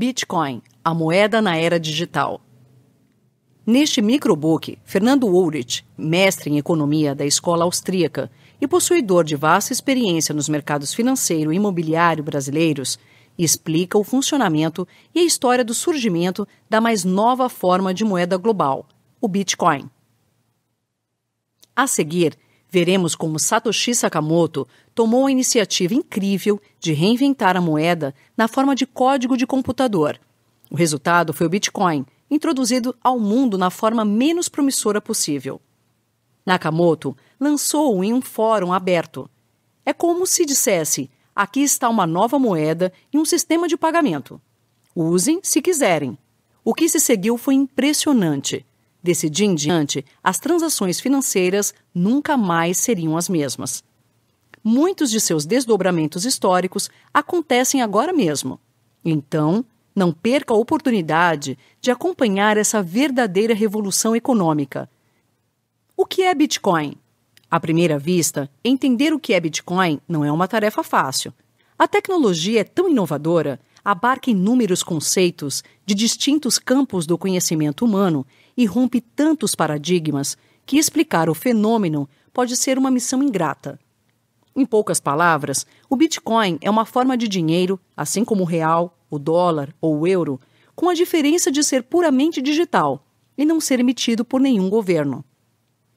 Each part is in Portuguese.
Bitcoin, a moeda na era digital. Neste microbook, Fernando Ulrich, mestre em economia da escola austríaca e possuidor de vasta experiência nos mercados financeiro e imobiliário brasileiros, explica o funcionamento e a história do surgimento da mais nova forma de moeda global, o Bitcoin. A seguir, veremos como Satoshi Sakamoto tomou a iniciativa incrível de reinventar a moeda na forma de código de computador. O resultado foi o Bitcoin, introduzido ao mundo na forma menos promissora possível. Nakamoto lançou-o em um fórum aberto. É como se dissesse: aqui está uma nova moeda e um sistema de pagamento. Usem se quiserem. O que se seguiu foi impressionante. Desse dia em diante, as transações financeiras nunca mais seriam as mesmas. Muitos de seus desdobramentos históricos acontecem agora mesmo. Então, não perca a oportunidade de acompanhar essa verdadeira revolução econômica. O que é Bitcoin? À primeira vista, entender o que é Bitcoin não é uma tarefa fácil. A tecnologia é tão inovadora, abarca inúmeros conceitos de distintos campos do conhecimento humano e rompe tantos paradigmas que explicar o fenômeno pode ser uma missão ingrata. Em poucas palavras, o Bitcoin é uma forma de dinheiro, assim como o real, o dólar ou o euro, com a diferença de ser puramente digital e não ser emitido por nenhum governo.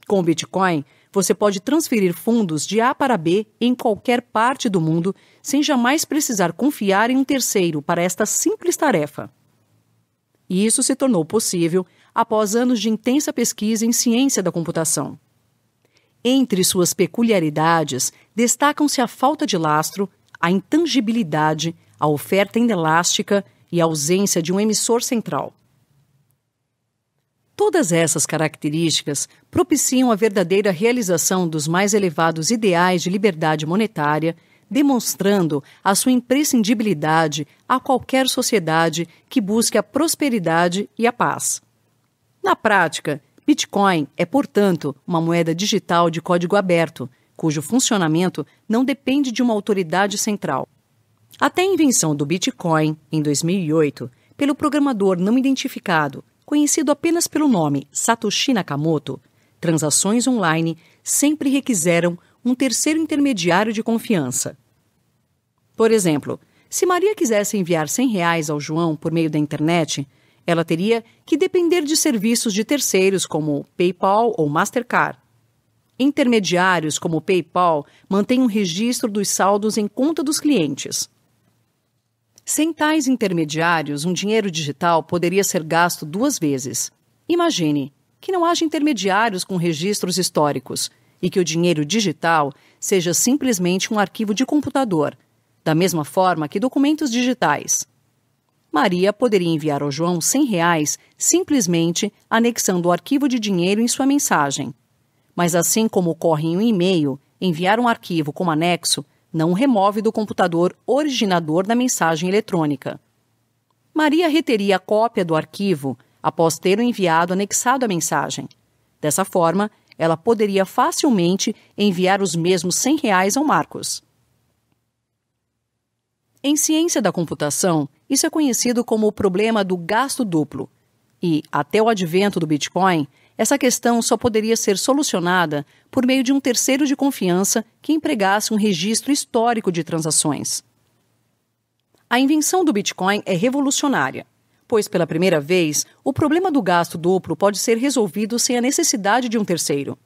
Com o Bitcoin, você pode transferir fundos de A para B em qualquer parte do mundo sem jamais precisar confiar em um terceiro para esta simples tarefa. E isso se tornou possível após anos de intensa pesquisa em ciência da computação. Entre suas peculiaridades, destacam-se a falta de lastro, a intangibilidade, a oferta inelástica e a ausência de um emissor central. Todas essas características propiciam a verdadeira realização dos mais elevados ideais de liberdade monetária, demonstrando a sua imprescindibilidade a qualquer sociedade que busque a prosperidade e a paz. Na prática, Bitcoin é, portanto, uma moeda digital de código aberto, cujo funcionamento não depende de uma autoridade central. Até a invenção do Bitcoin, em 2008, pelo programador não identificado, conhecido apenas pelo nome Satoshi Nakamoto, transações online sempre requiseram um terceiro intermediário de confiança. Por exemplo, se Maria quisesse enviar R$ 100 ao João por meio da internet, ela teria que depender de serviços de terceiros como PayPal ou Mastercard. Intermediários como PayPal mantêm um registro dos saldos em conta dos clientes. Sem tais intermediários, um dinheiro digital poderia ser gasto duas vezes. Imagine que não haja intermediários com registros históricos e que o dinheiro digital seja simplesmente um arquivo de computador, da mesma forma que documentos digitais. Maria poderia enviar ao João 100 reais simplesmente anexando o arquivo de dinheiro em sua mensagem. Mas assim como ocorre em um e-mail, enviar um arquivo como anexo não remove do computador originador da mensagem eletrônica. Maria reteria a cópia do arquivo após ter o enviado anexado à mensagem. Dessa forma, ela poderia facilmente enviar os mesmos 100 reais ao Marcos. Em ciência da computação, isso é conhecido como o problema do gasto duplo. E, até o advento do Bitcoin, essa questão só poderia ser solucionada por meio de um terceiro de confiança que empregasse um registro histórico de transações. A invenção do Bitcoin é revolucionária, pois pela primeira vez o problema do gasto duplo pode ser resolvido sem a necessidade de um terceiro.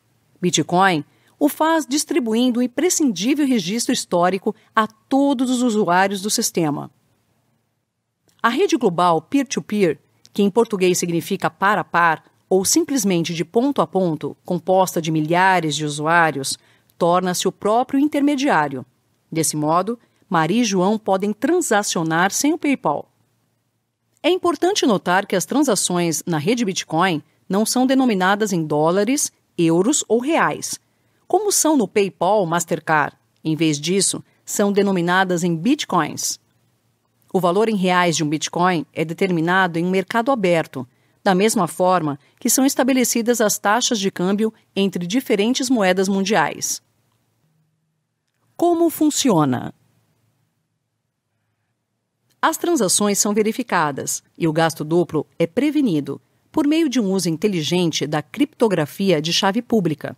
Bitcoin o faz distribuindo um imprescindível registro histórico a todos os usuários do sistema. A rede global peer-to-peer, que em português significa par a par ou simplesmente de ponto a ponto, composta de milhares de usuários, torna-se o próprio intermediário. Desse modo, Maria e João podem transacionar sem o PayPal. É importante notar que as transações na rede Bitcoin não são denominadas em dólares, euros ou reais, como são no PayPal ou Mastercard. Em vez disso, são denominadas em bitcoins. O valor em reais de um Bitcoin é determinado em um mercado aberto, da mesma forma que são estabelecidas as taxas de câmbio entre diferentes moedas mundiais. Como funciona? As transações são verificadas e o gasto duplo é prevenido por meio de um uso inteligente da criptografia de chave pública.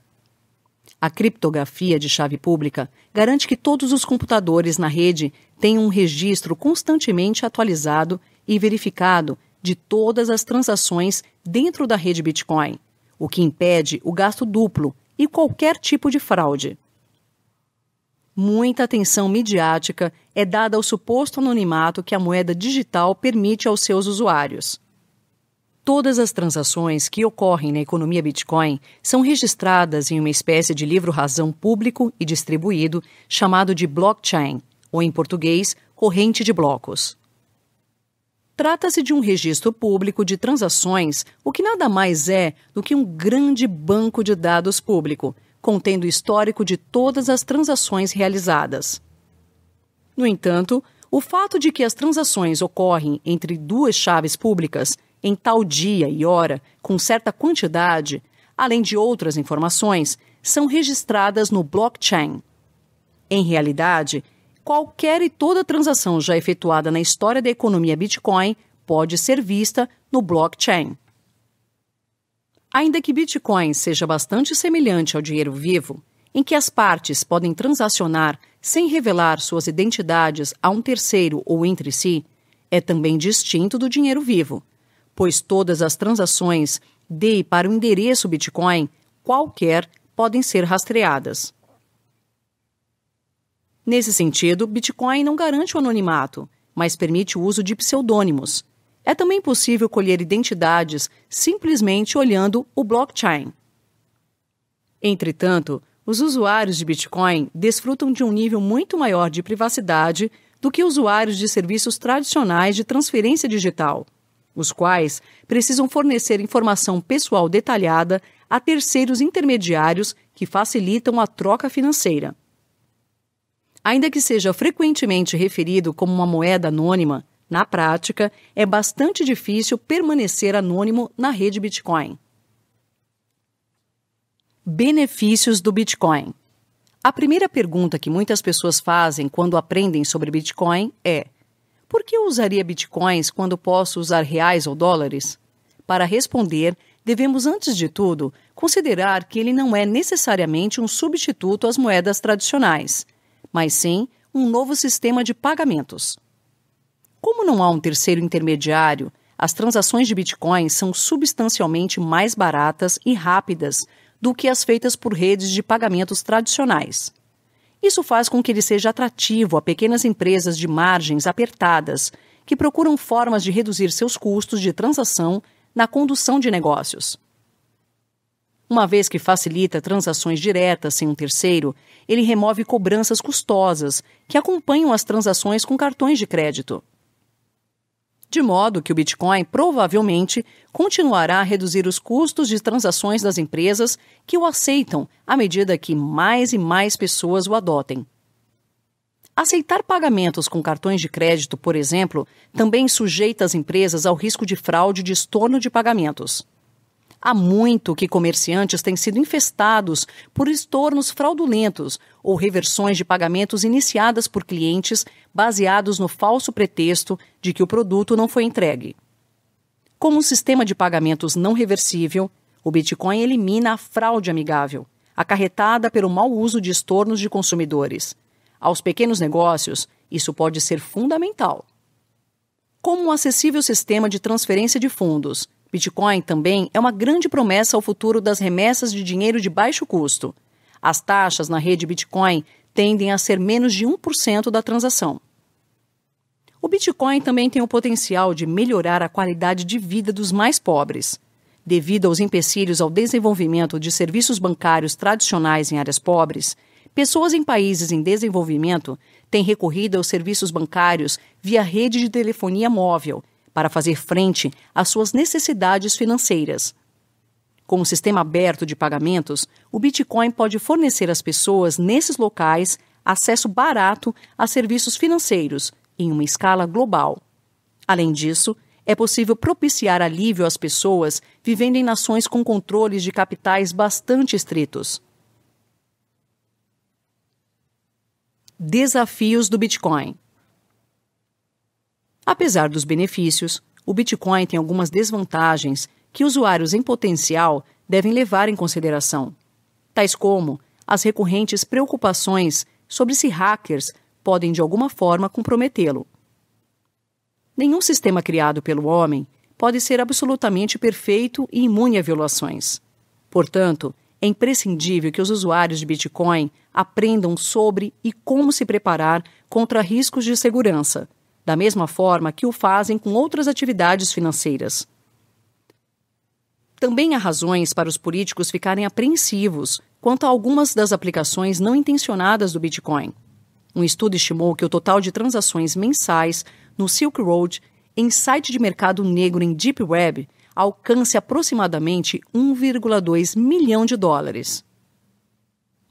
A criptografia de chave pública garante que todos os computadores na rede tem um registro constantemente atualizado e verificado de todas as transações dentro da rede Bitcoin, o que impede o gasto duplo e qualquer tipo de fraude. Muita atenção midiática é dada ao suposto anonimato que a moeda digital permite aos seus usuários. Todas as transações que ocorrem na economia Bitcoin são registradas em uma espécie de livro-razão público e distribuído chamado de blockchain ou em português, corrente de blocos. Trata-se de um registro público de transações, o que nada mais é do que um grande banco de dados público, contendo o histórico de todas as transações realizadas. No entanto, o fato de que as transações ocorrem entre duas chaves públicas, em tal dia e hora, com certa quantidade, além de outras informações, são registradas no blockchain. Em realidade, qualquer e toda transação já efetuada na história da economia Bitcoin pode ser vista no blockchain. Ainda que Bitcoin seja bastante semelhante ao dinheiro vivo, em que as partes podem transacionar sem revelar suas identidades a um terceiro ou entre si, é também distinto do dinheiro vivo, pois todas as transações de e para o endereço Bitcoin, qualquer, podem ser rastreadas. Nesse sentido, Bitcoin não garante o anonimato, mas permite o uso de pseudônimos. É também possível colher identidades simplesmente olhando o blockchain. Entretanto, os usuários de Bitcoin desfrutam de um nível muito maior de privacidade do que usuários de serviços tradicionais de transferência digital, os quais precisam fornecer informação pessoal detalhada a terceiros intermediários que facilitam a troca financeira. Ainda que seja frequentemente referido como uma moeda anônima, na prática, é bastante difícil permanecer anônimo na rede Bitcoin. Benefícios do Bitcoin. A primeira pergunta que muitas pessoas fazem quando aprendem sobre Bitcoin é: por que eu usaria bitcoins quando posso usar reais ou dólares? Para responder, devemos antes de tudo considerar que ele não é necessariamente um substituto às moedas tradicionais mas sim um novo sistema de pagamentos. Como não há um terceiro intermediário, as transações de bitcoins são substancialmente mais baratas e rápidas do que as feitas por redes de pagamentos tradicionais. Isso faz com que ele seja atrativo a pequenas empresas de margens apertadas que procuram formas de reduzir seus custos de transação na condução de negócios. Uma vez que facilita transações diretas sem um terceiro, ele remove cobranças custosas que acompanham as transações com cartões de crédito. De modo que o Bitcoin provavelmente continuará a reduzir os custos de transações das empresas que o aceitam à medida que mais e mais pessoas o adotem. Aceitar pagamentos com cartões de crédito, por exemplo, também sujeita as empresas ao risco de fraude e de estorno de pagamentos. Há muito que comerciantes têm sido infestados por estornos fraudulentos ou reversões de pagamentos iniciadas por clientes baseados no falso pretexto de que o produto não foi entregue. Como um sistema de pagamentos não reversível, o Bitcoin elimina a fraude amigável, acarretada pelo mau uso de estornos de consumidores. Aos pequenos negócios, isso pode ser fundamental. Como um acessível sistema de transferência de fundos, Bitcoin também é uma grande promessa ao futuro das remessas de dinheiro de baixo custo. As taxas na rede Bitcoin tendem a ser menos de 1% da transação. O Bitcoin também tem o potencial de melhorar a qualidade de vida dos mais pobres. Devido aos empecilhos ao desenvolvimento de serviços bancários tradicionais em áreas pobres, pessoas em países em desenvolvimento têm recorrido aos serviços bancários via rede de telefonia móvel para fazer frente às suas necessidades financeiras. Com o sistema aberto de pagamentos, o Bitcoin pode fornecer às pessoas nesses locais acesso barato a serviços financeiros em uma escala global. Além disso, é possível propiciar alívio às pessoas vivendo em nações com controles de capitais bastante estritos. Desafios do Bitcoin Apesar dos benefícios, o Bitcoin tem algumas desvantagens que usuários em potencial devem levar em consideração, tais como as recorrentes preocupações sobre se hackers podem de alguma forma comprometê-lo. Nenhum sistema criado pelo homem pode ser absolutamente perfeito e imune a violações. Portanto, é imprescindível que os usuários de Bitcoin aprendam sobre e como se preparar contra riscos de segurança da mesma forma que o fazem com outras atividades financeiras. Também há razões para os políticos ficarem apreensivos quanto a algumas das aplicações não intencionadas do Bitcoin. Um estudo estimou que o total de transações mensais no Silk Road, em site de mercado negro em Deep Web, alcance aproximadamente 1,2 milhão de dólares.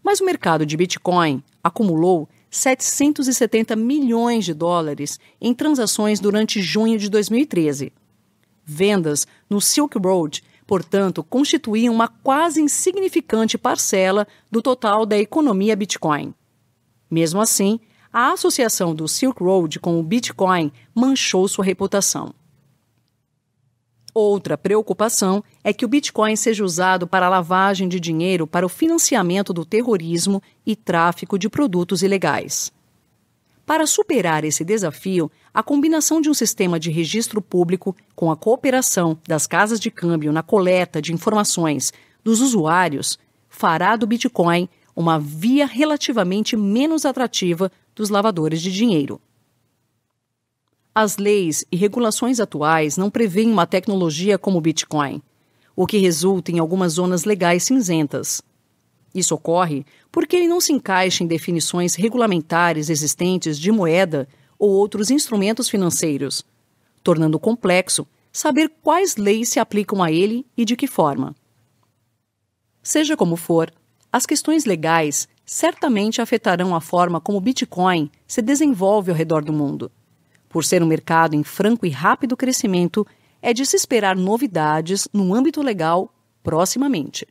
Mas o mercado de Bitcoin acumulou 770 milhões de dólares em transações durante junho de 2013. Vendas no Silk Road, portanto, constituíam uma quase insignificante parcela do total da economia Bitcoin. Mesmo assim, a associação do Silk Road com o Bitcoin manchou sua reputação. Outra preocupação é que o Bitcoin seja usado para lavagem de dinheiro para o financiamento do terrorismo e tráfico de produtos ilegais. Para superar esse desafio, a combinação de um sistema de registro público com a cooperação das casas de câmbio na coleta de informações dos usuários fará do Bitcoin uma via relativamente menos atrativa dos lavadores de dinheiro. As leis e regulações atuais não prevêem uma tecnologia como o Bitcoin, o que resulta em algumas zonas legais cinzentas. Isso ocorre porque ele não se encaixa em definições regulamentares existentes de moeda ou outros instrumentos financeiros, tornando complexo saber quais leis se aplicam a ele e de que forma. Seja como for, as questões legais certamente afetarão a forma como o Bitcoin se desenvolve ao redor do mundo. Por ser um mercado em franco e rápido crescimento, é de se esperar novidades no âmbito legal proximamente.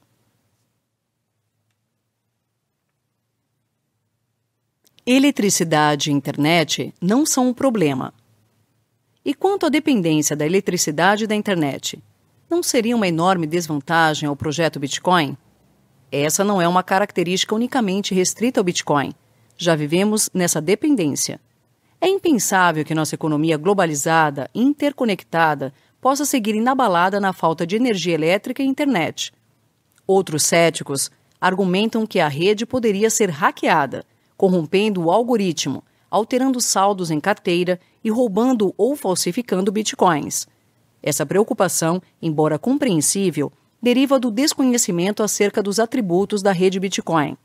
Eletricidade e internet não são um problema. E quanto à dependência da eletricidade e da internet, não seria uma enorme desvantagem ao projeto Bitcoin? Essa não é uma característica unicamente restrita ao Bitcoin. Já vivemos nessa dependência. É impensável que nossa economia globalizada, interconectada, possa seguir inabalada na falta de energia elétrica e internet. Outros céticos argumentam que a rede poderia ser hackeada, corrompendo o algoritmo, alterando saldos em carteira e roubando ou falsificando bitcoins. Essa preocupação, embora compreensível, deriva do desconhecimento acerca dos atributos da rede Bitcoin.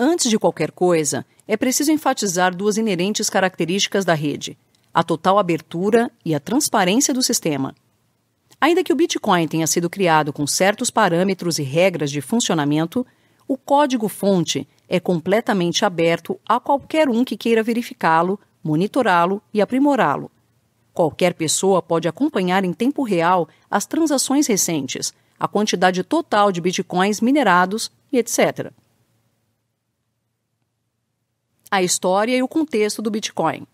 Antes de qualquer coisa, é preciso enfatizar duas inerentes características da rede: a total abertura e a transparência do sistema. Ainda que o Bitcoin tenha sido criado com certos parâmetros e regras de funcionamento, o código-fonte é completamente aberto a qualquer um que queira verificá-lo, monitorá-lo e aprimorá-lo. Qualquer pessoa pode acompanhar em tempo real as transações recentes, a quantidade total de bitcoins minerados e etc a história e o contexto do Bitcoin.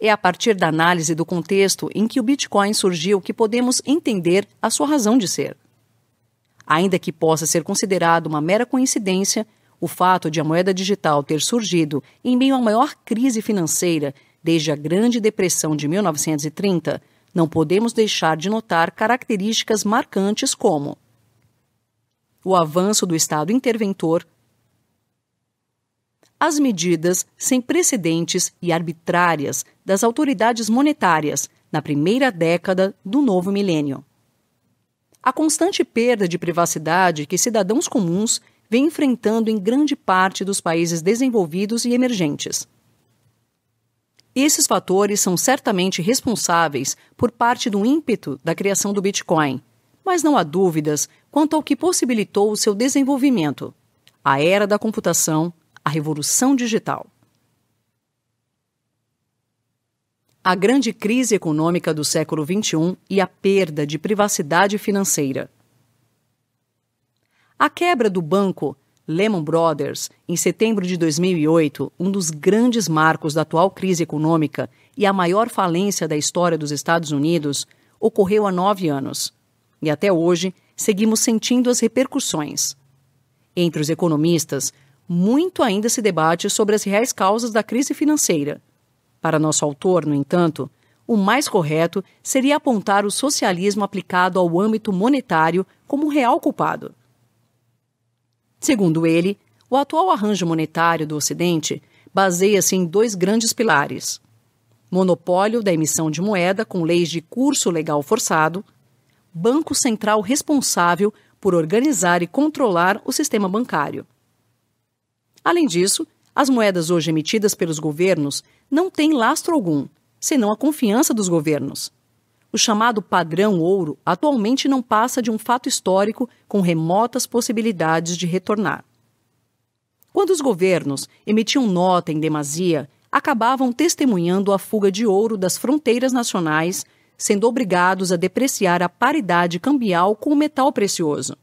É a partir da análise do contexto em que o Bitcoin surgiu que podemos entender a sua razão de ser. Ainda que possa ser considerado uma mera coincidência, o fato de a moeda digital ter surgido em meio à maior crise financeira desde a Grande Depressão de 1930, não podemos deixar de notar características marcantes como o avanço do Estado interventor, as medidas sem precedentes e arbitrárias das autoridades monetárias na primeira década do novo milênio. A constante perda de privacidade que cidadãos comuns vêm enfrentando em grande parte dos países desenvolvidos e emergentes. Esses fatores são certamente responsáveis por parte do ímpeto da criação do Bitcoin, mas não há dúvidas quanto ao que possibilitou o seu desenvolvimento. A era da computação, a revolução digital. A grande crise econômica do século XXI e a perda de privacidade financeira. A quebra do banco Lehman Brothers, em setembro de 2008, um dos grandes marcos da atual crise econômica e a maior falência da história dos Estados Unidos, ocorreu há nove anos. E até hoje, seguimos sentindo as repercussões. Entre os economistas, muito ainda se debate sobre as reais causas da crise financeira. Para nosso autor, no entanto, o mais correto seria apontar o socialismo aplicado ao âmbito monetário como o real culpado. Segundo ele, o atual arranjo monetário do Ocidente baseia-se em dois grandes pilares: monopólio da emissão de moeda com leis de curso legal forçado, banco central responsável por organizar e controlar o sistema bancário. Além disso, as moedas hoje emitidas pelos governos não têm lastro algum, senão a confiança dos governos. O chamado padrão ouro atualmente não passa de um fato histórico com remotas possibilidades de retornar. Quando os governos emitiam nota em demasia, acabavam testemunhando a fuga de ouro das fronteiras nacionais, sendo obrigados a depreciar a paridade cambial com o metal precioso.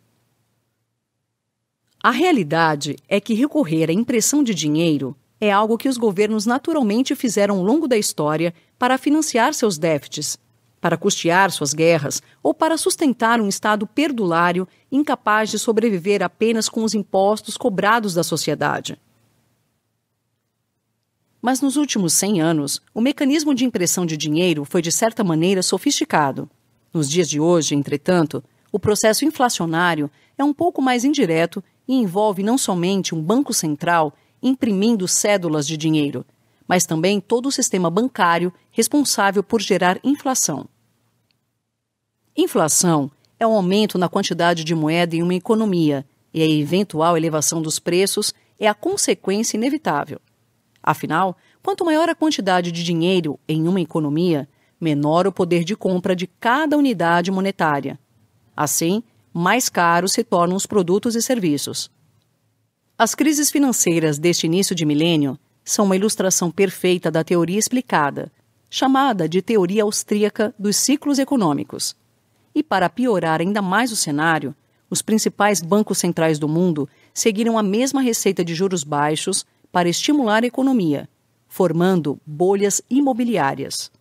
A realidade é que recorrer à impressão de dinheiro é algo que os governos naturalmente fizeram ao longo da história para financiar seus déficits, para custear suas guerras ou para sustentar um Estado perdulário incapaz de sobreviver apenas com os impostos cobrados da sociedade. Mas nos últimos 100 anos, o mecanismo de impressão de dinheiro foi de certa maneira sofisticado. Nos dias de hoje, entretanto, o processo inflacionário é um pouco mais indireto e envolve não somente um banco central imprimindo cédulas de dinheiro, mas também todo o sistema bancário responsável por gerar inflação. Inflação é o um aumento na quantidade de moeda em uma economia e a eventual elevação dos preços é a consequência inevitável. Afinal, quanto maior a quantidade de dinheiro em uma economia, menor o poder de compra de cada unidade monetária. Assim, mais caros se tornam os produtos e serviços. As crises financeiras deste início de milênio são uma ilustração perfeita da teoria explicada, chamada de teoria austríaca dos ciclos econômicos. E para piorar ainda mais o cenário, os principais bancos centrais do mundo seguiram a mesma receita de juros baixos para estimular a economia, formando bolhas imobiliárias.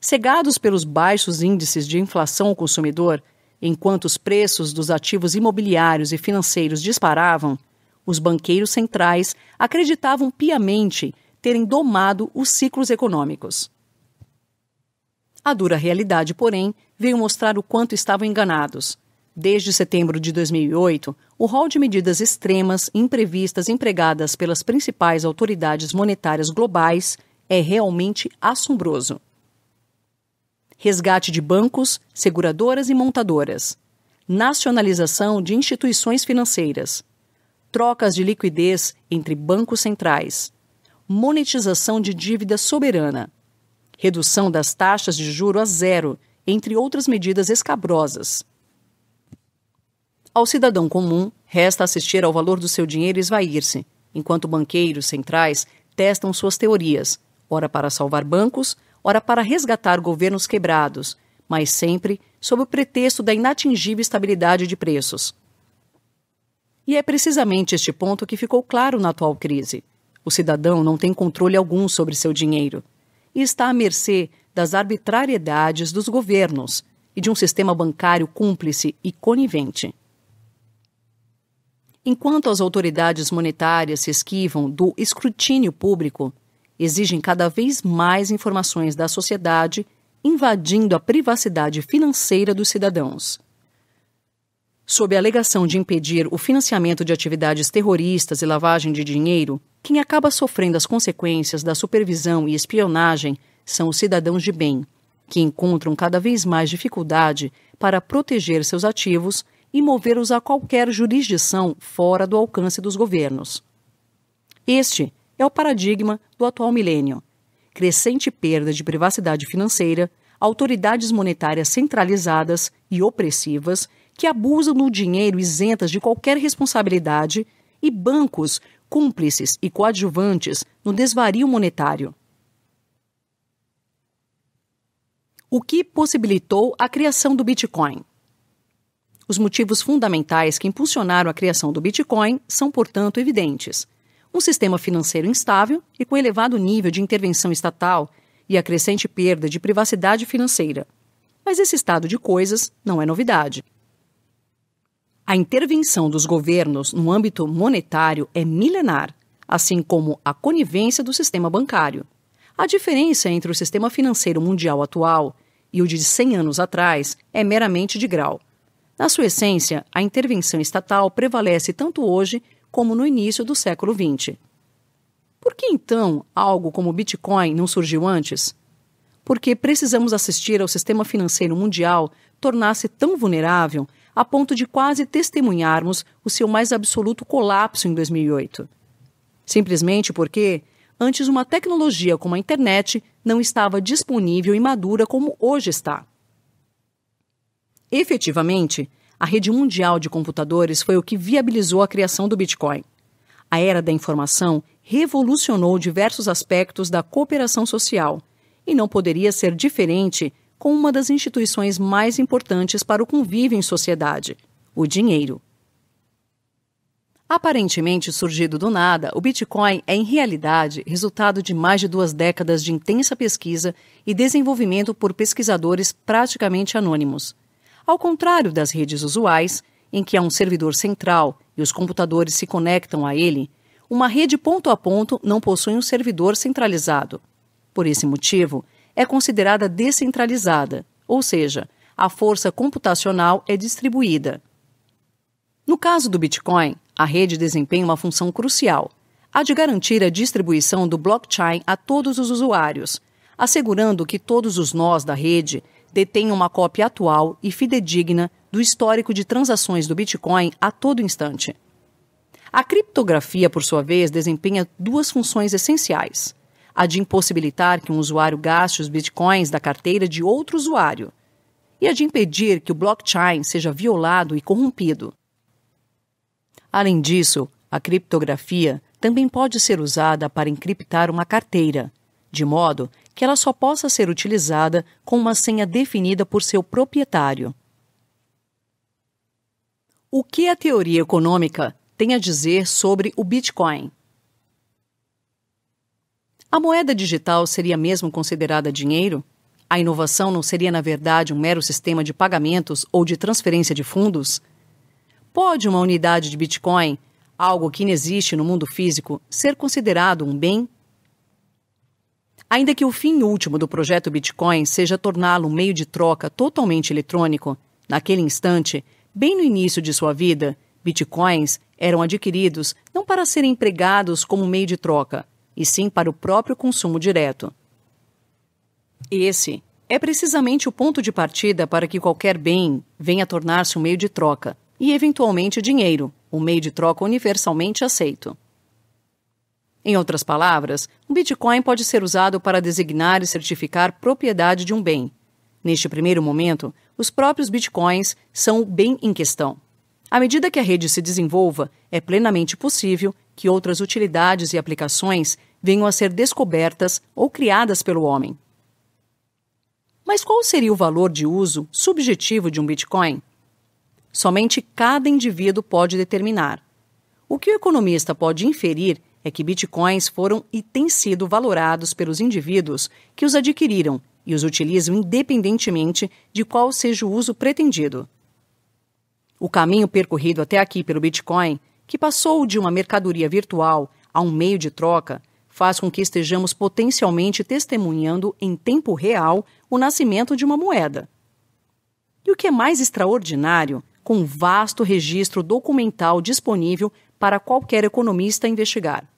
Cegados pelos baixos índices de inflação ao consumidor, Enquanto os preços dos ativos imobiliários e financeiros disparavam, os banqueiros centrais acreditavam piamente terem domado os ciclos econômicos. A dura realidade, porém, veio mostrar o quanto estavam enganados. Desde setembro de 2008, o rol de medidas extremas e imprevistas empregadas pelas principais autoridades monetárias globais é realmente assombroso resgate de bancos, seguradoras e montadoras, nacionalização de instituições financeiras, trocas de liquidez entre bancos centrais, monetização de dívida soberana, redução das taxas de juro a zero, entre outras medidas escabrosas. Ao cidadão comum, resta assistir ao valor do seu dinheiro esvair-se, enquanto banqueiros centrais testam suas teorias, ora para salvar bancos, ora para resgatar governos quebrados, mas sempre sob o pretexto da inatingível estabilidade de preços. E é precisamente este ponto que ficou claro na atual crise. O cidadão não tem controle algum sobre seu dinheiro e está à mercê das arbitrariedades dos governos e de um sistema bancário cúmplice e conivente. Enquanto as autoridades monetárias se esquivam do escrutínio público, exigem cada vez mais informações da sociedade, invadindo a privacidade financeira dos cidadãos. Sob a alegação de impedir o financiamento de atividades terroristas e lavagem de dinheiro, quem acaba sofrendo as consequências da supervisão e espionagem são os cidadãos de bem, que encontram cada vez mais dificuldade para proteger seus ativos e movê-los a qualquer jurisdição fora do alcance dos governos. Este é o paradigma do atual milênio. Crescente perda de privacidade financeira, autoridades monetárias centralizadas e opressivas que abusam do dinheiro isentas de qualquer responsabilidade e bancos cúmplices e coadjuvantes no desvario monetário. O que possibilitou a criação do Bitcoin? Os motivos fundamentais que impulsionaram a criação do Bitcoin são, portanto, evidentes um sistema financeiro instável e com elevado nível de intervenção estatal e a crescente perda de privacidade financeira. Mas esse estado de coisas não é novidade. A intervenção dos governos no âmbito monetário é milenar, assim como a conivência do sistema bancário. A diferença entre o sistema financeiro mundial atual e o de 100 anos atrás é meramente de grau. Na sua essência, a intervenção estatal prevalece tanto hoje como no início do século XX. Por que então algo como o Bitcoin não surgiu antes? Porque precisamos assistir ao sistema financeiro mundial tornar-se tão vulnerável a ponto de quase testemunharmos o seu mais absoluto colapso em 2008. Simplesmente porque, antes, uma tecnologia como a internet não estava disponível e madura como hoje está. Efetivamente, a rede mundial de computadores foi o que viabilizou a criação do Bitcoin. A era da informação revolucionou diversos aspectos da cooperação social e não poderia ser diferente com uma das instituições mais importantes para o convívio em sociedade: o dinheiro. Aparentemente surgido do nada, o Bitcoin é, em realidade, resultado de mais de duas décadas de intensa pesquisa e desenvolvimento por pesquisadores praticamente anônimos ao contrário das redes usuais, em que há um servidor central e os computadores se conectam a ele, uma rede ponto a ponto não possui um servidor centralizado. Por esse motivo, é considerada descentralizada, ou seja, a força computacional é distribuída. No caso do Bitcoin, a rede desempenha uma função crucial, a de garantir a distribuição do blockchain a todos os usuários, assegurando que todos os nós da rede detém uma cópia atual e fidedigna do histórico de transações do Bitcoin a todo instante. A criptografia, por sua vez, desempenha duas funções essenciais: a de impossibilitar que um usuário gaste os bitcoins da carteira de outro usuário, e a de impedir que o blockchain seja violado e corrompido. Além disso, a criptografia também pode ser usada para encriptar uma carteira, de modo que ela só possa ser utilizada com uma senha definida por seu proprietário. O que a teoria econômica tem a dizer sobre o Bitcoin? A moeda digital seria mesmo considerada dinheiro? A inovação não seria, na verdade, um mero sistema de pagamentos ou de transferência de fundos? Pode uma unidade de Bitcoin, algo que não existe no mundo físico, ser considerado um bem Ainda que o fim último do projeto Bitcoin seja torná-lo um meio de troca totalmente eletrônico, naquele instante, bem no início de sua vida, Bitcoins eram adquiridos não para serem empregados como meio de troca, e sim para o próprio consumo direto. Esse é precisamente o ponto de partida para que qualquer bem venha a tornar-se um meio de troca, e eventualmente dinheiro, um meio de troca universalmente aceito. Em outras palavras, um Bitcoin pode ser usado para designar e certificar propriedade de um bem. Neste primeiro momento, os próprios Bitcoins são o bem em questão. À medida que a rede se desenvolva, é plenamente possível que outras utilidades e aplicações venham a ser descobertas ou criadas pelo homem. Mas qual seria o valor de uso subjetivo de um Bitcoin? Somente cada indivíduo pode determinar. O que o economista pode inferir é que bitcoins foram e têm sido valorados pelos indivíduos que os adquiriram e os utilizam independentemente de qual seja o uso pretendido. O caminho percorrido até aqui pelo Bitcoin, que passou de uma mercadoria virtual a um meio de troca, faz com que estejamos potencialmente testemunhando em tempo real o nascimento de uma moeda. E o que é mais extraordinário, com um vasto registro documental disponível para qualquer economista investigar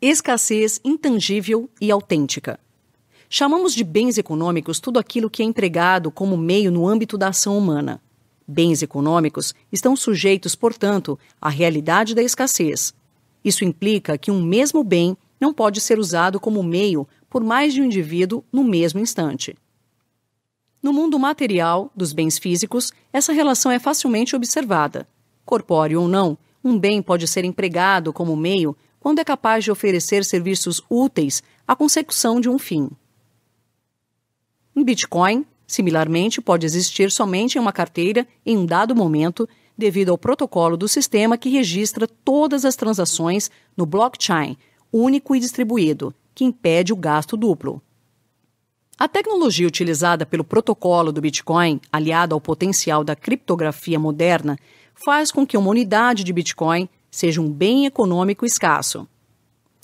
escassez intangível e autêntica. Chamamos de bens econômicos tudo aquilo que é empregado como meio no âmbito da ação humana. Bens econômicos estão sujeitos, portanto, à realidade da escassez. Isso implica que um mesmo bem não pode ser usado como meio por mais de um indivíduo no mesmo instante. No mundo material, dos bens físicos, essa relação é facilmente observada. Corpóreo ou não, um bem pode ser empregado como meio quando é capaz de oferecer serviços úteis à consecução de um fim. Em Bitcoin, similarmente, pode existir somente em uma carteira em um dado momento, devido ao protocolo do sistema que registra todas as transações no blockchain, único e distribuído, que impede o gasto duplo. A tecnologia utilizada pelo protocolo do Bitcoin, aliada ao potencial da criptografia moderna, faz com que uma unidade de Bitcoin seja um bem econômico escasso.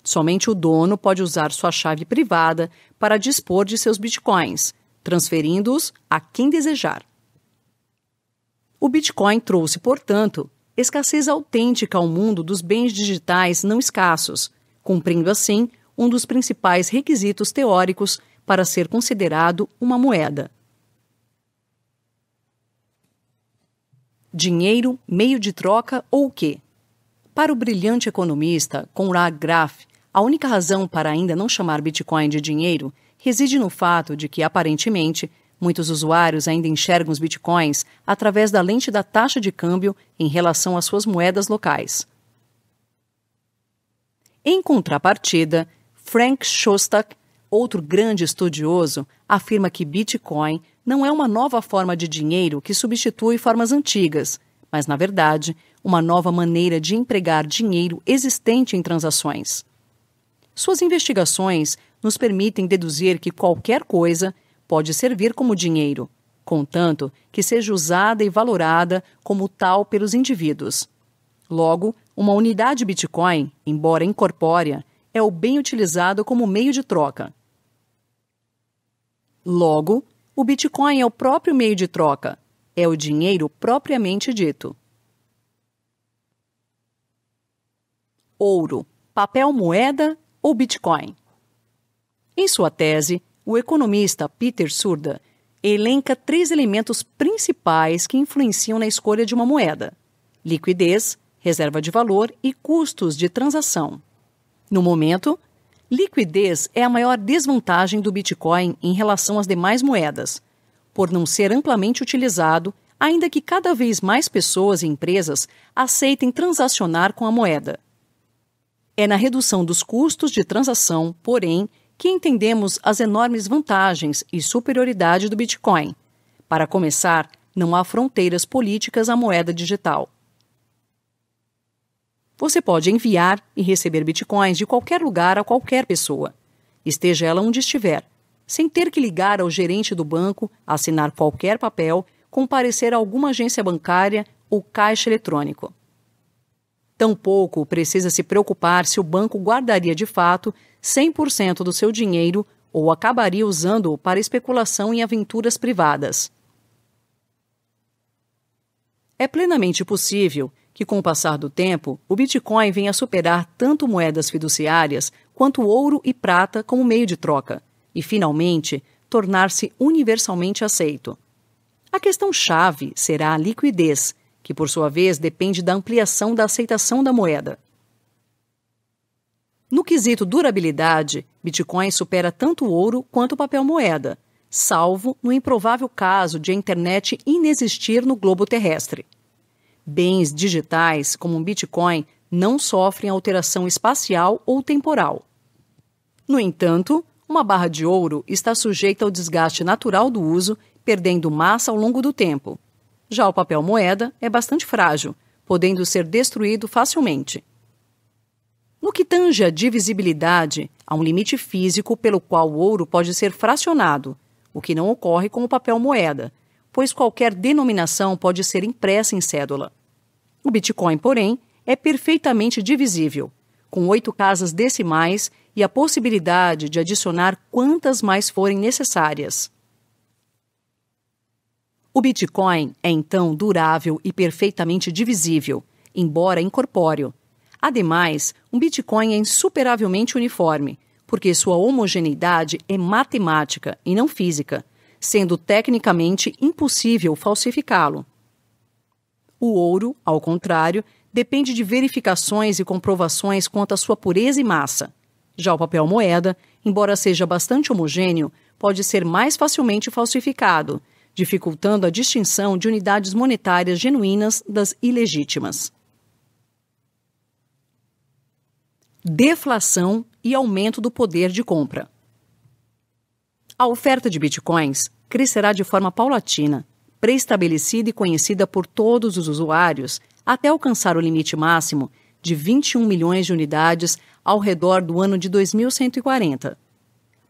Somente o dono pode usar sua chave privada para dispor de seus bitcoins, transferindo-os a quem desejar. O Bitcoin trouxe, portanto, escassez autêntica ao mundo dos bens digitais não escassos, cumprindo assim um dos principais requisitos teóricos para ser considerado uma moeda. Dinheiro, meio de troca ou o quê? Para o brilhante economista Conrad Graff, a única razão para ainda não chamar Bitcoin de dinheiro reside no fato de que, aparentemente, muitos usuários ainda enxergam os bitcoins através da lente da taxa de câmbio em relação às suas moedas locais. Em contrapartida, Frank Shostak, outro grande estudioso, afirma que Bitcoin não é uma nova forma de dinheiro que substitui formas antigas, mas, na verdade, uma nova maneira de empregar dinheiro existente em transações. Suas investigações nos permitem deduzir que qualquer coisa pode servir como dinheiro, contanto que seja usada e valorada como tal pelos indivíduos. Logo, uma unidade Bitcoin, embora incorpórea, é o bem utilizado como meio de troca. Logo, o Bitcoin é o próprio meio de troca, é o dinheiro propriamente dito. ouro, papel moeda ou Bitcoin? Em sua tese, o economista Peter Surda elenca três elementos principais que influenciam na escolha de uma moeda: liquidez, reserva de valor e custos de transação. No momento, liquidez é a maior desvantagem do Bitcoin em relação às demais moedas, por não ser amplamente utilizado, ainda que cada vez mais pessoas e empresas aceitem transacionar com a moeda. É na redução dos custos de transação, porém, que entendemos as enormes vantagens e superioridade do Bitcoin. Para começar, não há fronteiras políticas à moeda digital. Você pode enviar e receber bitcoins de qualquer lugar a qualquer pessoa, esteja ela onde estiver, sem ter que ligar ao gerente do banco, assinar qualquer papel, comparecer a alguma agência bancária ou caixa eletrônico. Tampouco precisa se preocupar se o banco guardaria de fato 100% do seu dinheiro ou acabaria usando-o para especulação em aventuras privadas. É plenamente possível que, com o passar do tempo, o Bitcoin venha a superar tanto moedas fiduciárias quanto ouro e prata como meio de troca e, finalmente, tornar-se universalmente aceito. A questão chave será a liquidez que por sua vez depende da ampliação da aceitação da moeda. No quesito durabilidade, Bitcoin supera tanto o ouro quanto o papel moeda, salvo no improvável caso de a internet inexistir no globo terrestre. Bens digitais, como um Bitcoin, não sofrem alteração espacial ou temporal. No entanto, uma barra de ouro está sujeita ao desgaste natural do uso, perdendo massa ao longo do tempo. Já o papel moeda é bastante frágil, podendo ser destruído facilmente. No que tange a divisibilidade, há um limite físico pelo qual o ouro pode ser fracionado, o que não ocorre com o papel moeda, pois qualquer denominação pode ser impressa em cédula. O Bitcoin, porém, é perfeitamente divisível, com oito casas decimais e a possibilidade de adicionar quantas mais forem necessárias. O Bitcoin é então durável e perfeitamente divisível, embora incorpóreo. Ademais, um Bitcoin é insuperavelmente uniforme, porque sua homogeneidade é matemática e não física, sendo tecnicamente impossível falsificá-lo. O ouro, ao contrário, depende de verificações e comprovações quanto à sua pureza e massa. Já o papel moeda, embora seja bastante homogêneo, pode ser mais facilmente falsificado, dificultando a distinção de unidades monetárias genuínas das ilegítimas. Deflação e aumento do poder de compra. A oferta de bitcoins crescerá de forma paulatina, pré-estabelecida e conhecida por todos os usuários, até alcançar o limite máximo de 21 milhões de unidades ao redor do ano de 2140.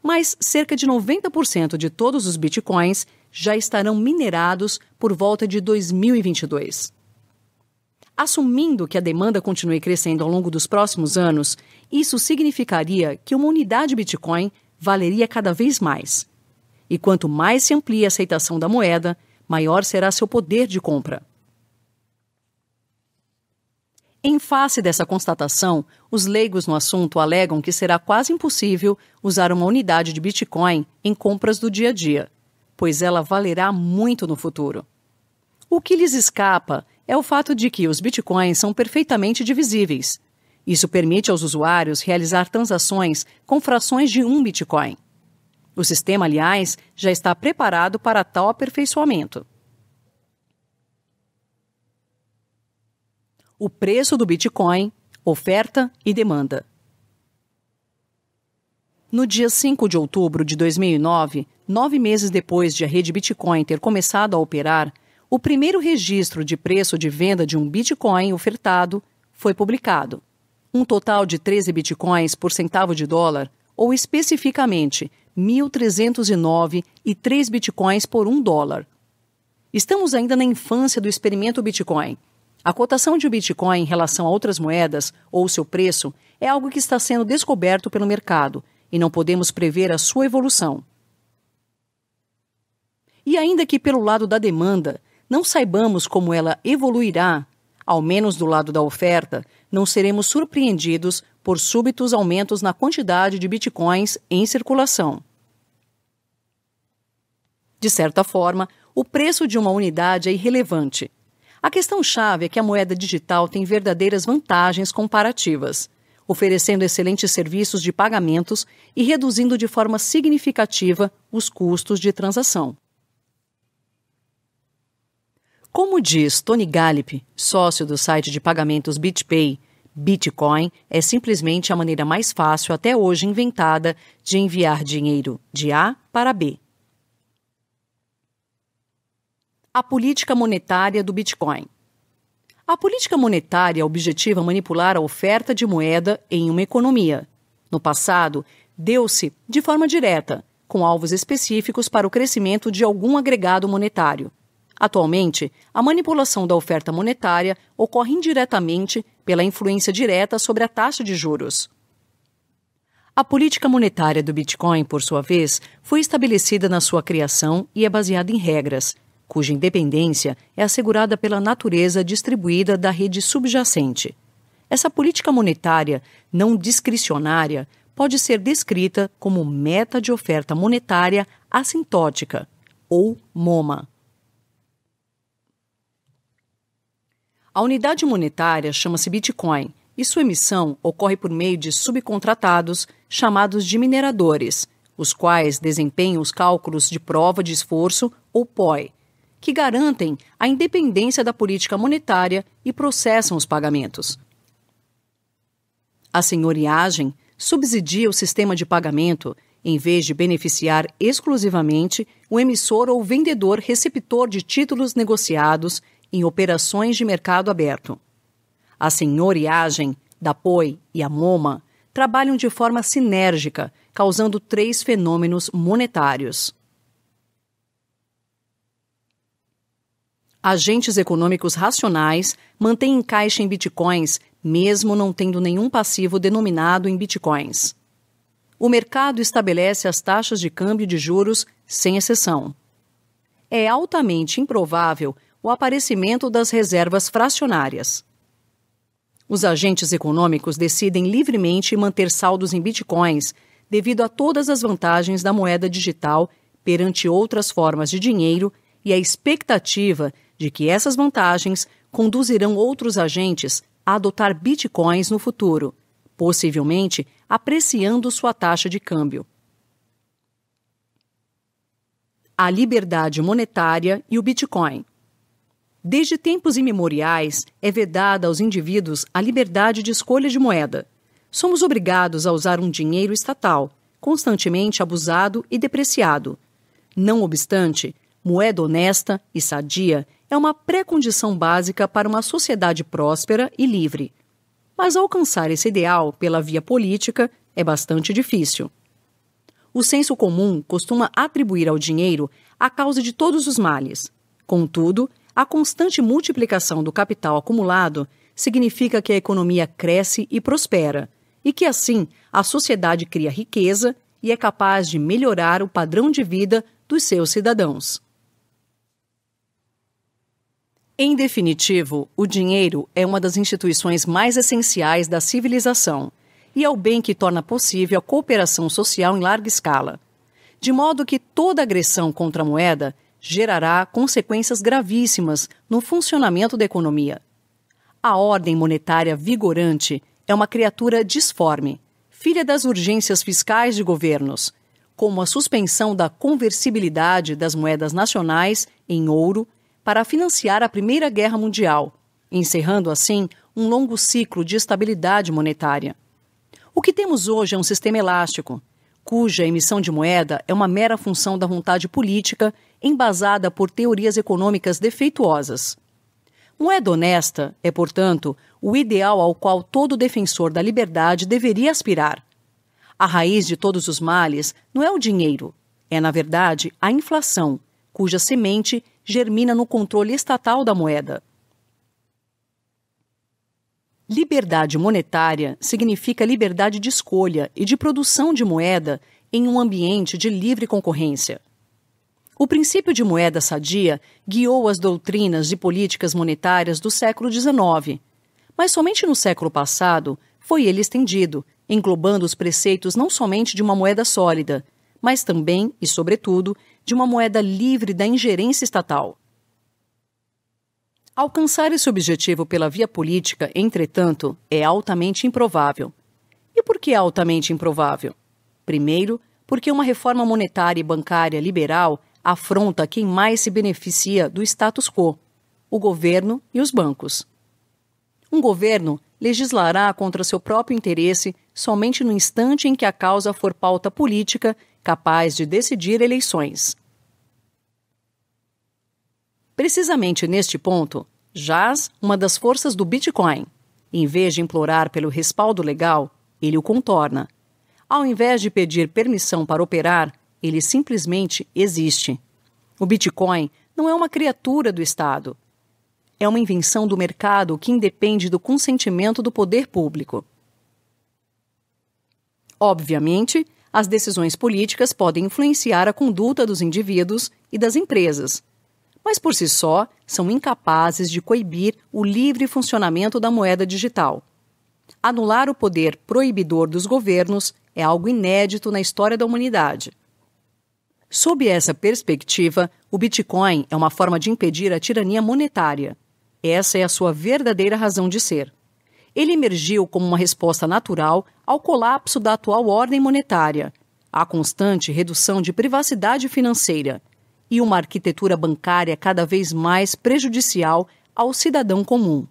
Mas cerca de 90% de todos os bitcoins já estarão minerados por volta de 2022. Assumindo que a demanda continue crescendo ao longo dos próximos anos, isso significaria que uma unidade Bitcoin valeria cada vez mais. E quanto mais se amplia a aceitação da moeda, maior será seu poder de compra. Em face dessa constatação, os leigos no assunto alegam que será quase impossível usar uma unidade de Bitcoin em compras do dia a dia pois ela valerá muito no futuro. O que lhes escapa é o fato de que os bitcoins são perfeitamente divisíveis. Isso permite aos usuários realizar transações com frações de um bitcoin. O sistema, aliás, já está preparado para tal aperfeiçoamento. O preço do bitcoin, oferta e demanda. No dia 5 de outubro de 2009, nove meses depois de a rede Bitcoin ter começado a operar, o primeiro registro de preço de venda de um Bitcoin ofertado foi publicado. Um total de 13 Bitcoins por centavo de dólar, ou especificamente 1.309 e 3 Bitcoins por um dólar. Estamos ainda na infância do experimento Bitcoin. A cotação de Bitcoin em relação a outras moedas, ou seu preço, é algo que está sendo descoberto pelo mercado – e não podemos prever a sua evolução. E ainda que pelo lado da demanda não saibamos como ela evoluirá, ao menos do lado da oferta, não seremos surpreendidos por súbitos aumentos na quantidade de bitcoins em circulação. De certa forma, o preço de uma unidade é irrelevante. A questão chave é que a moeda digital tem verdadeiras vantagens comparativas oferecendo excelentes serviços de pagamentos e reduzindo de forma significativa os custos de transação. Como diz Tony Gallup, sócio do site de pagamentos BitPay, Bitcoin é simplesmente a maneira mais fácil até hoje inventada de enviar dinheiro de A para B. A política monetária do Bitcoin. A política monetária objetiva manipular a oferta de moeda em uma economia. No passado, deu-se de forma direta, com alvos específicos para o crescimento de algum agregado monetário. Atualmente, a manipulação da oferta monetária ocorre indiretamente pela influência direta sobre a taxa de juros. A política monetária do Bitcoin, por sua vez, foi estabelecida na sua criação e é baseada em regras, cuja independência é assegurada pela natureza distribuída da rede subjacente. Essa política monetária não discricionária pode ser descrita como meta de oferta monetária assintótica, ou MOMA. A unidade monetária chama-se Bitcoin e sua emissão ocorre por meio de subcontratados chamados de mineradores, os quais desempenham os cálculos de prova de esforço ou POI que garantem a independência da política monetária e processam os pagamentos. A senhoriagem subsidia o sistema de pagamento em vez de beneficiar exclusivamente o emissor ou vendedor receptor de títulos negociados em operações de mercado aberto. A senhoriagem, da POI e a MoMA trabalham de forma sinérgica, causando três fenômenos monetários. Agentes econômicos racionais mantêm em caixa em bitcoins, mesmo não tendo nenhum passivo denominado em bitcoins. O mercado estabelece as taxas de câmbio de juros, sem exceção. É altamente improvável o aparecimento das reservas fracionárias. Os agentes econômicos decidem livremente manter saldos em bitcoins devido a todas as vantagens da moeda digital perante outras formas de dinheiro e a expectativa de que essas vantagens conduzirão outros agentes a adotar bitcoins no futuro, possivelmente apreciando sua taxa de câmbio. A liberdade monetária e o Bitcoin. Desde tempos imemoriais, é vedada aos indivíduos a liberdade de escolha de moeda. Somos obrigados a usar um dinheiro estatal, constantemente abusado e depreciado. Não obstante, moeda honesta e sadia é uma precondição básica para uma sociedade próspera e livre. Mas alcançar esse ideal pela via política é bastante difícil. O senso comum costuma atribuir ao dinheiro a causa de todos os males. Contudo, a constante multiplicação do capital acumulado significa que a economia cresce e prospera, e que assim a sociedade cria riqueza e é capaz de melhorar o padrão de vida dos seus cidadãos. Em definitivo, o dinheiro é uma das instituições mais essenciais da civilização e é o bem que torna possível a cooperação social em larga escala. De modo que toda agressão contra a moeda gerará consequências gravíssimas no funcionamento da economia. A ordem monetária vigorante é uma criatura disforme, filha das urgências fiscais de governos, como a suspensão da conversibilidade das moedas nacionais em ouro, para financiar a Primeira Guerra Mundial, encerrando assim um longo ciclo de estabilidade monetária. O que temos hoje é um sistema elástico, cuja emissão de moeda é uma mera função da vontade política embasada por teorias econômicas defeituosas. Moeda honesta é, portanto, o ideal ao qual todo defensor da liberdade deveria aspirar. A raiz de todos os males não é o dinheiro, é, na verdade, a inflação, cuja semente germina no controle estatal da moeda. Liberdade monetária significa liberdade de escolha e de produção de moeda em um ambiente de livre concorrência. O princípio de moeda sadia guiou as doutrinas e políticas monetárias do século XIX, mas somente no século passado foi ele estendido, englobando os preceitos não somente de uma moeda sólida, mas também e sobretudo de uma moeda livre da ingerência estatal. Alcançar esse objetivo pela via política, entretanto, é altamente improvável. E por que é altamente improvável? Primeiro, porque uma reforma monetária e bancária liberal afronta quem mais se beneficia do status quo: o governo e os bancos. Um governo legislará contra seu próprio interesse somente no instante em que a causa for pauta política capaz de decidir eleições. Precisamente neste ponto, jaz uma das forças do Bitcoin. Em vez de implorar pelo respaldo legal, ele o contorna. Ao invés de pedir permissão para operar, ele simplesmente existe. O Bitcoin não é uma criatura do Estado. É uma invenção do mercado que independe do consentimento do poder público. Obviamente, as decisões políticas podem influenciar a conduta dos indivíduos e das empresas, mas por si só são incapazes de coibir o livre funcionamento da moeda digital. Anular o poder proibidor dos governos é algo inédito na história da humanidade. Sob essa perspectiva, o Bitcoin é uma forma de impedir a tirania monetária. Essa é a sua verdadeira razão de ser. Ele emergiu como uma resposta natural ao colapso da atual ordem monetária, à constante redução de privacidade financeira e uma arquitetura bancária cada vez mais prejudicial ao cidadão comum.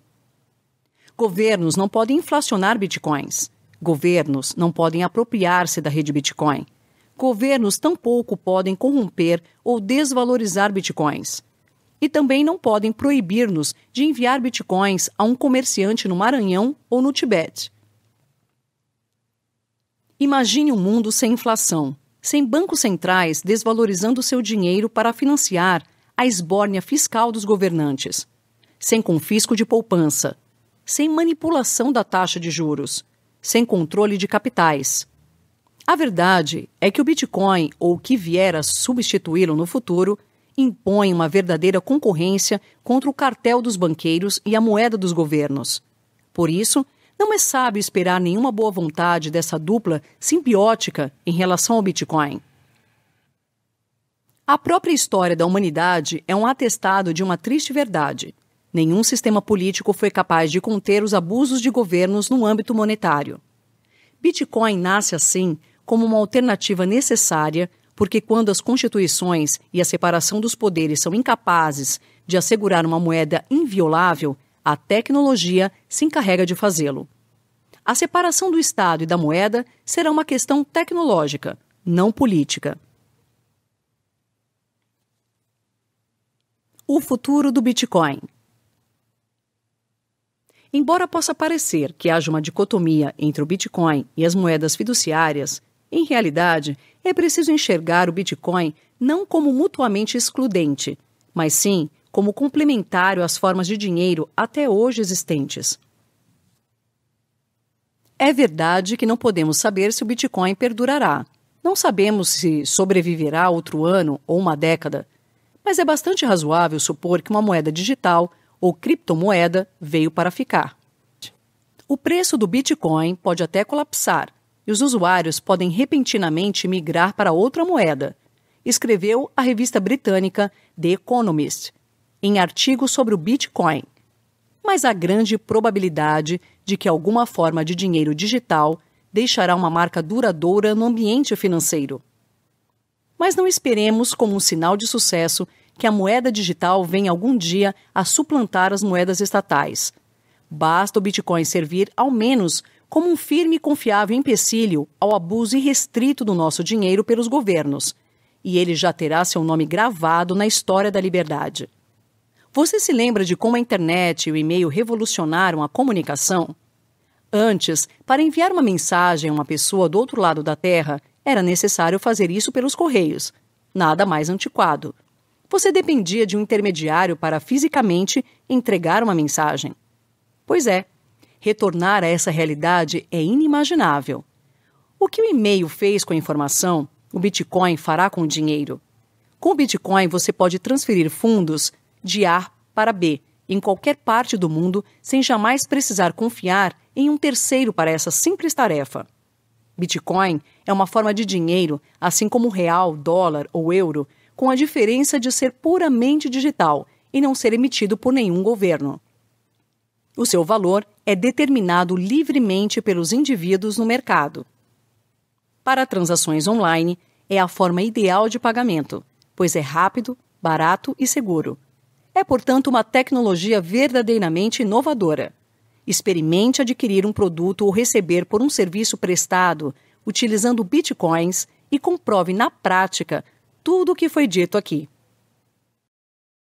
Governos não podem inflacionar bitcoins. Governos não podem apropriar-se da rede Bitcoin. Governos tampouco podem corromper ou desvalorizar bitcoins. E também não podem proibir-nos de enviar bitcoins a um comerciante no Maranhão ou no Tibete. Imagine um mundo sem inflação, sem bancos centrais desvalorizando seu dinheiro para financiar a esbórnia fiscal dos governantes, sem confisco de poupança, sem manipulação da taxa de juros, sem controle de capitais. A verdade é que o Bitcoin, ou o que vier a substituí-lo no futuro, impõe uma verdadeira concorrência contra o cartel dos banqueiros e a moeda dos governos. Por isso, não é sábio esperar nenhuma boa vontade dessa dupla simbiótica em relação ao Bitcoin. A própria história da humanidade é um atestado de uma triste verdade. Nenhum sistema político foi capaz de conter os abusos de governos no âmbito monetário. Bitcoin nasce assim como uma alternativa necessária porque quando as constituições e a separação dos poderes são incapazes de assegurar uma moeda inviolável, a tecnologia se encarrega de fazê-lo. A separação do Estado e da moeda será uma questão tecnológica, não política. O futuro do Bitcoin. Embora possa parecer que haja uma dicotomia entre o Bitcoin e as moedas fiduciárias, em realidade, é preciso enxergar o Bitcoin não como mutuamente excludente, mas sim como complementário às formas de dinheiro até hoje existentes. É verdade que não podemos saber se o Bitcoin perdurará. Não sabemos se sobreviverá outro ano ou uma década, mas é bastante razoável supor que uma moeda digital ou criptomoeda veio para ficar. O preço do Bitcoin pode até colapsar, e os usuários podem repentinamente migrar para outra moeda, escreveu a revista britânica The Economist, em artigo sobre o Bitcoin. Mas há grande probabilidade de que alguma forma de dinheiro digital deixará uma marca duradoura no ambiente financeiro. Mas não esperemos como um sinal de sucesso que a moeda digital venha algum dia a suplantar as moedas estatais. Basta o Bitcoin servir ao menos como um firme e confiável empecilho ao abuso irrestrito do nosso dinheiro pelos governos, e ele já terá seu nome gravado na história da liberdade. Você se lembra de como a internet e o e-mail revolucionaram a comunicação? Antes, para enviar uma mensagem a uma pessoa do outro lado da Terra, era necessário fazer isso pelos correios. Nada mais antiquado. Você dependia de um intermediário para fisicamente entregar uma mensagem. Pois é, retornar a essa realidade é inimaginável. O que o e-mail fez com a informação, o Bitcoin fará com o dinheiro. Com o Bitcoin, você pode transferir fundos de A para B em qualquer parte do mundo sem jamais precisar confiar em um terceiro para essa simples tarefa. Bitcoin é uma forma de dinheiro, assim como real, dólar ou euro, com a diferença de ser puramente digital e não ser emitido por nenhum governo. O seu valor é determinado livremente pelos indivíduos no mercado. Para transações online, é a forma ideal de pagamento, pois é rápido, barato e seguro. É, portanto, uma tecnologia verdadeiramente inovadora. Experimente adquirir um produto ou receber por um serviço prestado utilizando bitcoins e comprove na prática tudo o que foi dito aqui.